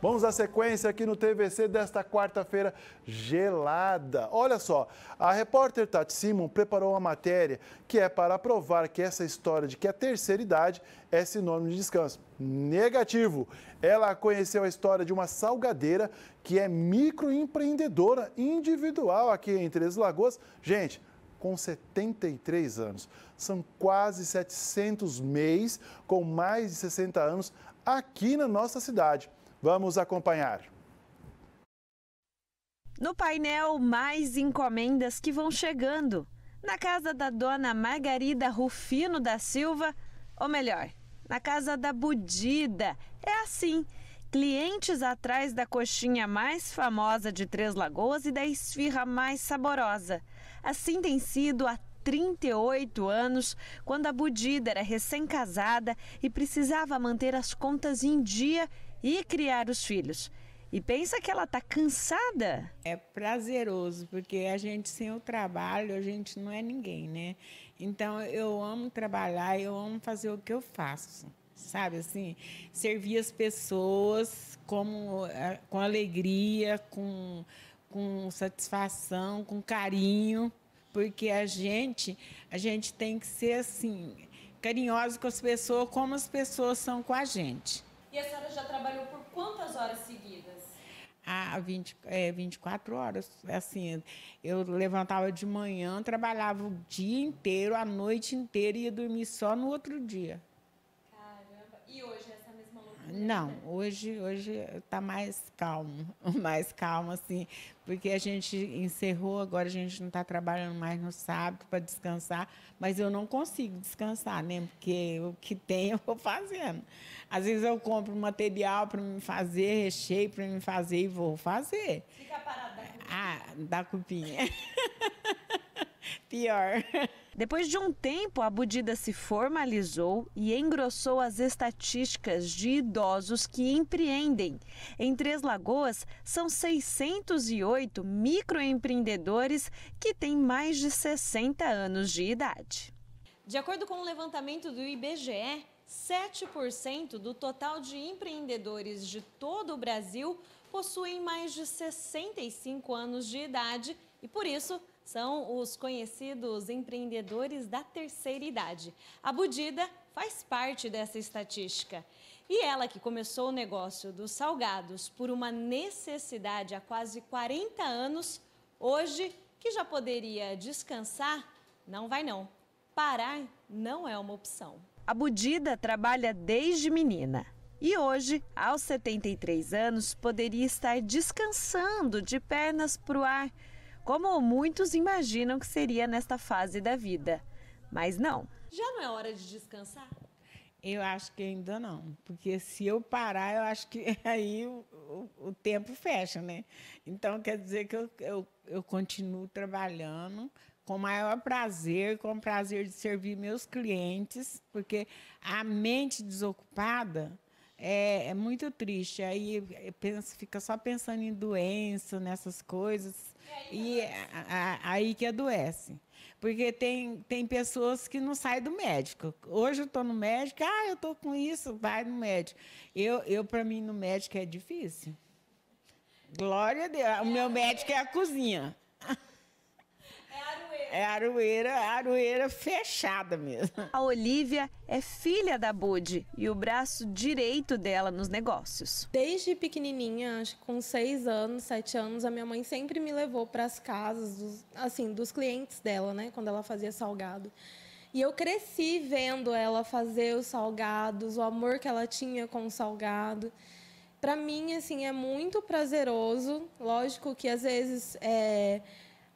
Vamos à sequência aqui no TVC desta quarta-feira gelada. Olha só, a repórter Tati Simon preparou uma matéria que é para provar que essa história de que a terceira idade é sinônimo de descanso. Negativo. Ela conheceu a história de uma salgadeira que é microempreendedora individual aqui em Três Lagoas. Gente, com 73 anos. São quase 700 mês com mais de 60 anos aqui na nossa cidade. Vamos acompanhar. No painel, mais encomendas que vão chegando. Na casa da dona Margarida Rufino da Silva, ou melhor, na casa da Budida. É assim: clientes atrás da coxinha mais famosa de Três Lagoas e da esfirra mais saborosa. Assim tem sido a 38 anos, quando a Budida era recém-casada e precisava manter as contas em dia e criar os filhos. E pensa que ela está cansada. É prazeroso, porque a gente sem o trabalho, a gente não é ninguém, né? Então eu amo trabalhar, eu amo fazer o que eu faço sabe assim servir as pessoas como eh, com alegria com com satisfação com carinho porque a gente, a gente tem que ser assim, carinhoso com as pessoas, como as pessoas são com a gente. E a senhora já trabalhou por quantas horas seguidas? Ah, 20, é, 24 horas. Assim, eu levantava de manhã, trabalhava o dia inteiro, a noite inteira e ia dormir só no outro dia. Não, hoje hoje está mais calmo, mais calmo assim, porque a gente encerrou, agora a gente não está trabalhando mais no sábado para descansar, mas eu não consigo descansar, né? Porque o que tem eu vou fazendo. Às vezes eu compro material para me fazer, recheio para me fazer e vou fazer. Fica parada. Ah, da cupinha. Pior. Depois de um tempo, a Budida se formalizou e engrossou as estatísticas de idosos que empreendem. Em Três Lagoas, são 608 microempreendedores que têm mais de 60 anos de idade. De acordo com o levantamento do IBGE, 7% do total de empreendedores de todo o Brasil possuem mais de 65 anos de idade e, por isso, são os conhecidos empreendedores da terceira idade. A Budida faz parte dessa estatística. E ela que começou o negócio dos salgados por uma necessidade há quase 40 anos, hoje que já poderia descansar, não vai não. Parar não é uma opção. A Budida trabalha desde menina e hoje, aos 73 anos, poderia estar descansando de pernas para o ar, como muitos imaginam que seria nesta fase da vida. Mas não. Já não é hora de descansar? Eu acho que ainda não, porque se eu parar, eu acho que aí o, o, o tempo fecha, né? Então quer dizer que eu, eu, eu continuo trabalhando com maior prazer, com o prazer de servir meus clientes, porque a mente desocupada é, é muito triste. Aí é, fica só pensando em doença, nessas coisas. E, aí, e a, a, aí que adoece. Porque tem, tem pessoas que não saem do médico. Hoje eu estou no médico, ah, eu estou com isso, vai no médico. Eu, eu para mim, no médico é difícil. Glória a Deus. O meu é, médico é a cozinha. É aroeira, é Arueira fechada mesmo. A Olivia é filha da Budi e o braço direito dela nos negócios. Desde pequenininha, acho que com seis anos, sete anos, a minha mãe sempre me levou para as casas, dos, assim, dos clientes dela, né? Quando ela fazia salgado. E eu cresci vendo ela fazer os salgados, o amor que ela tinha com o salgado. Para mim, assim, é muito prazeroso. Lógico que às vezes é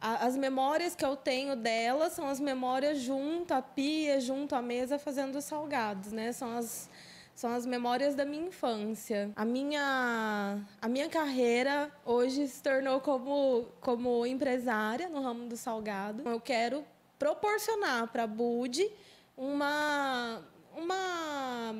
a, as memórias que eu tenho dela são as memórias junto à pia, junto à mesa, fazendo os salgados, né? São as, são as memórias da minha infância. A minha, a minha carreira hoje se tornou como, como empresária no ramo do salgado. Eu quero proporcionar para a Bud uma, uma,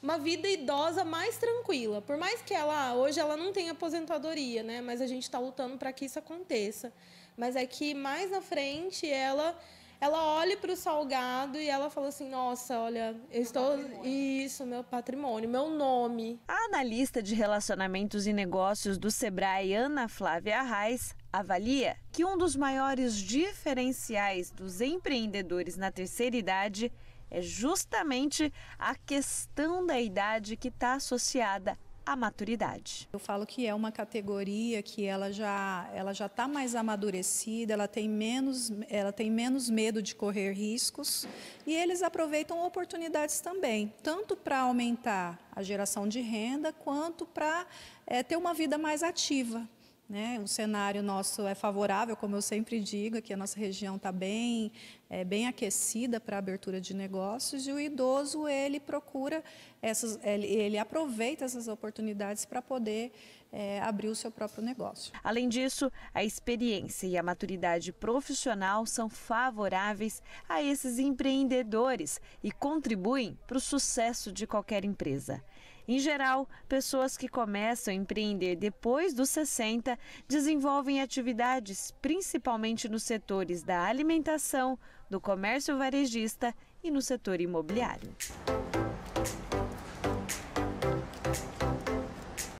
uma vida idosa mais tranquila. Por mais que ela hoje ela não tenha aposentadoria, né? Mas a gente está lutando para que isso aconteça. Mas é que mais na frente ela ela olha para o salgado e ela fala assim: Nossa, olha, eu meu estou. Patrimônio. Isso, meu patrimônio, meu nome. A analista de relacionamentos e negócios do Sebrae, Ana Flávia Arraes, avalia que um dos maiores diferenciais dos empreendedores na terceira idade é justamente a questão da idade que está associada a maturidade. Eu falo que é uma categoria que ela já ela já está mais amadurecida, ela tem menos ela tem menos medo de correr riscos e eles aproveitam oportunidades também, tanto para aumentar a geração de renda quanto para é, eh, ter uma vida mais ativa, né? O cenário nosso é favorável, como eu sempre digo, que a nossa região está bem, é, bem aquecida para a abertura de negócios e o idoso ele procura essas, ele, ele aproveita essas oportunidades para poder é, abrir o seu próprio negócio. Além disso, a experiência e a maturidade profissional são favoráveis a esses empreendedores e contribuem para o sucesso de qualquer empresa. Em geral, pessoas que começam a empreender depois dos 60 desenvolvem atividades principalmente nos setores da alimentação, do comércio varejista e no setor imobiliário.